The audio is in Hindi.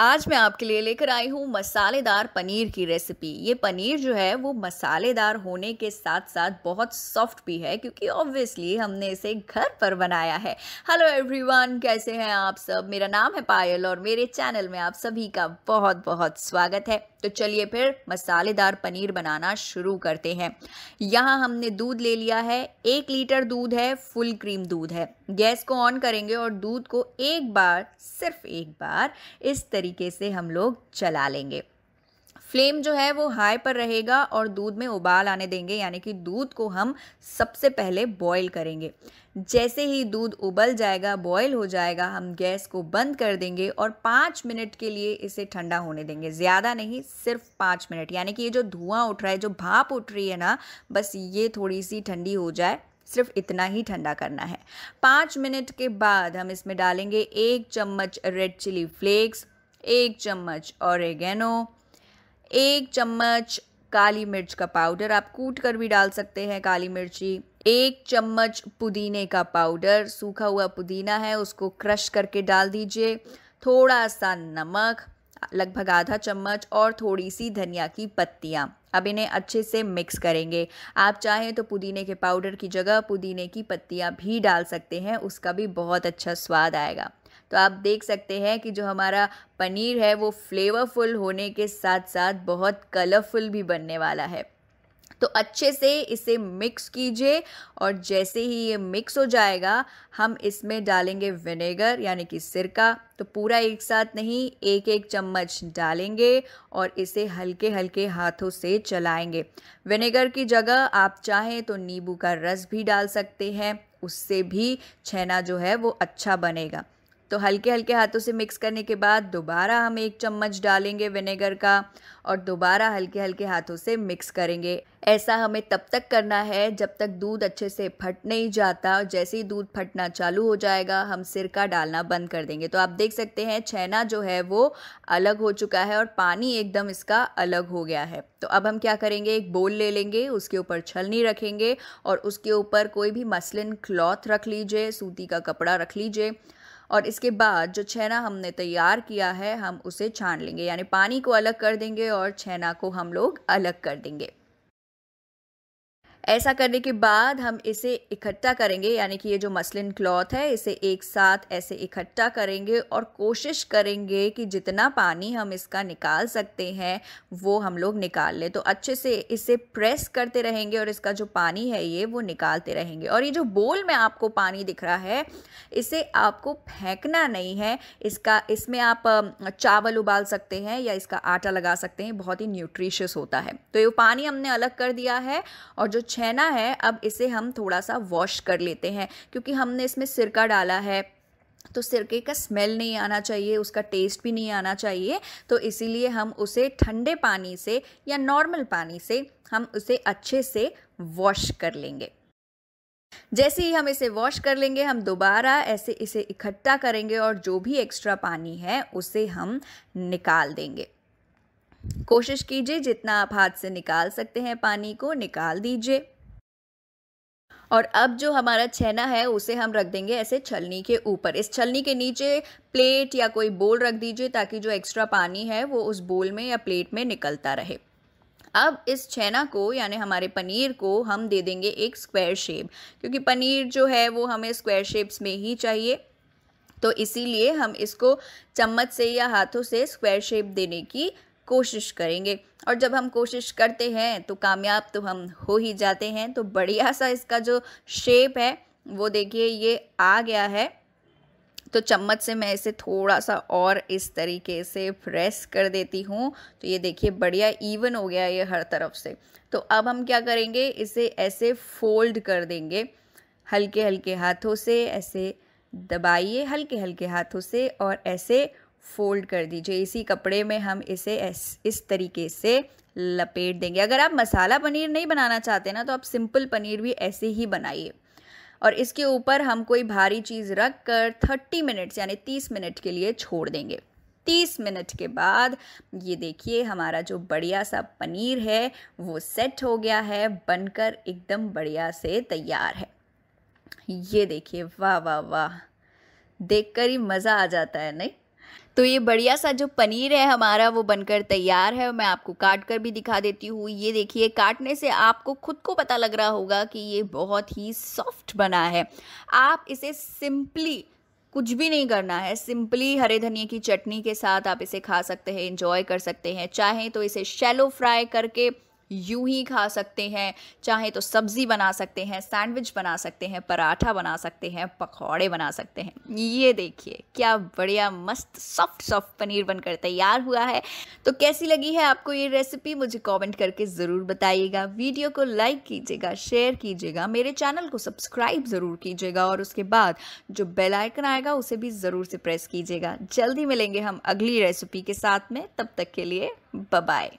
आज मैं आपके लिए लेकर आई हूँ मसालेदार पनीर की रेसिपी ये पनीर जो है वो मसालेदार होने के साथ साथ बहुत सॉफ्ट भी है क्योंकि ऑब्वियसली हमने इसे घर पर बनाया है हेलो एवरीवन कैसे हैं आप सब मेरा नाम है पायल और मेरे चैनल में आप सभी का बहुत बहुत स्वागत है तो चलिए फिर मसालेदार पनीर बनाना शुरू करते हैं यहाँ हमने दूध ले लिया है एक लीटर दूध है फुल क्रीम दूध है गैस को ऑन करेंगे और दूध को एक बार सिर्फ एक बार इस तरीके से हम लोग चला लेंगे फ्लेम जो है वो हाई पर रहेगा और दूध में उबाल आने देंगे यानी कि दूध को हम सबसे पहले बॉईल करेंगे जैसे ही दूध उबल जाएगा बॉईल हो जाएगा हम गैस को बंद कर देंगे और पाँच मिनट के लिए इसे ठंडा होने देंगे ज़्यादा नहीं सिर्फ पाँच मिनट यानी कि ये जो धुआं उठ रहा है जो भाप उठ रही है ना बस ये थोड़ी सी ठंडी हो जाए सिर्फ इतना ही ठंडा करना है पाँच मिनट के बाद हम इसमें डालेंगे एक चम्मच रेड चिली फ्लेक्स एक चम्मच औरगेनो एक चम्मच काली मिर्च का पाउडर आप कूट कर भी डाल सकते हैं काली मिर्ची एक चम्मच पुदीने का पाउडर सूखा हुआ पुदीना है उसको क्रश करके डाल दीजिए थोड़ा सा नमक लगभग आधा चम्मच और थोड़ी सी धनिया की पत्तियाँ अब इन्हें अच्छे से मिक्स करेंगे आप चाहें तो पुदीने के पाउडर की जगह पुदीने की पत्तियाँ भी डाल सकते हैं उसका भी बहुत अच्छा स्वाद आएगा तो आप देख सकते हैं कि जो हमारा पनीर है वो फ्लेवरफुल होने के साथ साथ बहुत कलरफुल भी बनने वाला है तो अच्छे से इसे मिक्स कीजिए और जैसे ही ये मिक्स हो जाएगा हम इसमें डालेंगे विनेगर यानी कि सिरका तो पूरा एक साथ नहीं एक एक चम्मच डालेंगे और इसे हल्के हल्के हाथों से चलाएंगे विनेगर की जगह आप चाहें तो नींबू का रस भी डाल सकते हैं उससे भी छेना जो है वो अच्छा बनेगा तो हल्के हल्के हाथों से मिक्स करने के बाद दोबारा हम एक चम्मच डालेंगे विनेगर का और दोबारा हल्के हल्के हाथों से मिक्स करेंगे ऐसा हमें तब तक करना है जब तक दूध अच्छे से फट नहीं जाता और जैसे ही दूध फटना चालू हो जाएगा हम सिरका डालना बंद कर देंगे तो आप देख सकते हैं छैना जो है वो अलग हो चुका है और पानी एकदम इसका अलग हो गया है तो अब हम क्या करेंगे एक बोल ले लेंगे उसके ऊपर छलनी रखेंगे और उसके ऊपर कोई भी मसलिन क्लॉथ रख लीजिए सूती का कपड़ा रख लीजिए और इसके बाद जो छेना हमने तैयार किया है हम उसे छान लेंगे यानी पानी को अलग कर देंगे और छेना को हम लोग अलग कर देंगे ऐसा करने के बाद हम इसे इकट्ठा करेंगे यानी कि ये जो मसलिन क्लॉथ है इसे एक साथ ऐसे इकट्ठा करेंगे और कोशिश करेंगे कि जितना पानी हम इसका निकाल सकते हैं वो हम लोग निकाल लें तो अच्छे से इसे प्रेस करते रहेंगे और इसका जो पानी है ये वो निकालते रहेंगे और ये जो बोल में आपको पानी दिख रहा है इसे आपको फेंकना नहीं है इसका इसमें आप चावल उबाल सकते हैं या इसका आटा लगा सकते हैं बहुत ही न्यूट्रिशियस होता है तो ये पानी हमने अलग कर दिया है और जो छेना है अब इसे हम थोड़ा सा वॉश कर लेते हैं क्योंकि हमने इसमें सिरका डाला है तो सिरके का स्मेल नहीं आना चाहिए उसका टेस्ट भी नहीं आना चाहिए तो इसीलिए हम उसे ठंडे पानी से या नॉर्मल पानी से हम उसे अच्छे से वॉश कर लेंगे जैसे ही हम इसे वॉश कर लेंगे हम दोबारा ऐसे इसे इकट्ठा करेंगे और जो भी एक्स्ट्रा पानी है उसे हम निकाल देंगे कोशिश कीजिए जितना आप हाथ से निकाल सकते हैं पानी को निकाल दीजिए और अब जो हमारा छेना है उसे हम रख देंगे ऐसे छलनी के ऊपर इस छलनी के नीचे प्लेट या कोई बोल रख दीजिए ताकि जो एक्स्ट्रा पानी है वो उस बोल में या प्लेट में निकलता रहे अब इस छेना को यानी हमारे पनीर को हम दे देंगे एक स्क्वायर शेप क्योंकि पनीर जो है वो हमें स्क्वायर शेप्स में ही चाहिए तो इसीलिए हम इसको चम्मच से या हाथों से स्क्वायर शेप देने की कोशिश करेंगे और जब हम कोशिश करते हैं तो कामयाब तो हम हो ही जाते हैं तो बढ़िया सा इसका जो शेप है वो देखिए ये आ गया है तो चम्मच से मैं इसे थोड़ा सा और इस तरीके से प्रेस कर देती हूँ तो ये देखिए बढ़िया इवन हो गया ये हर तरफ से तो अब हम क्या करेंगे इसे ऐसे फोल्ड कर देंगे हल्के हल्के हाथों से ऐसे दबाइए हल्के हल्के हाथों से और ऐसे फ़ोल्ड कर दीजिए इसी कपड़े में हम इसे इस, इस तरीके से लपेट देंगे अगर आप मसाला पनीर नहीं बनाना चाहते ना तो आप सिंपल पनीर भी ऐसे ही बनाइए और इसके ऊपर हम कोई भारी चीज़ रख कर थर्टी मिनट्स यानी तीस मिनट के लिए छोड़ देंगे तीस मिनट के बाद ये देखिए हमारा जो बढ़िया सा पनीर है वो सेट हो गया है बनकर एकदम बढ़िया से तैयार है ये देखिए वाह वाह वाह देखकर ही मज़ा आ जाता है नहीं तो ये बढ़िया सा जो पनीर है हमारा वो बनकर तैयार है मैं आपको काट कर भी दिखा देती हूँ ये देखिए काटने से आपको खुद को पता लग रहा होगा कि ये बहुत ही सॉफ्ट बना है आप इसे सिंपली कुछ भी नहीं करना है सिंपली हरे धनिए की चटनी के साथ आप इसे खा सकते हैं इंजॉय कर सकते हैं चाहें तो इसे शैलो फ्राई करके यूं ही खा सकते हैं चाहे तो सब्ज़ी बना सकते हैं सैंडविच बना सकते हैं पराठा बना सकते हैं पकौड़े बना सकते हैं ये देखिए क्या बढ़िया मस्त सॉफ्ट सॉफ्ट पनीर बनकर तैयार हुआ है तो कैसी लगी है आपको ये रेसिपी मुझे कमेंट करके ज़रूर बताइएगा वीडियो को लाइक कीजिएगा शेयर कीजिएगा मेरे चैनल को सब्सक्राइब ज़रूर कीजिएगा और उसके बाद जो बेलाइकन आएगा उसे भी ज़रूर से प्रेस कीजिएगा जल्दी मिलेंगे हम अगली रेसिपी के साथ में तब तक के लिए बाय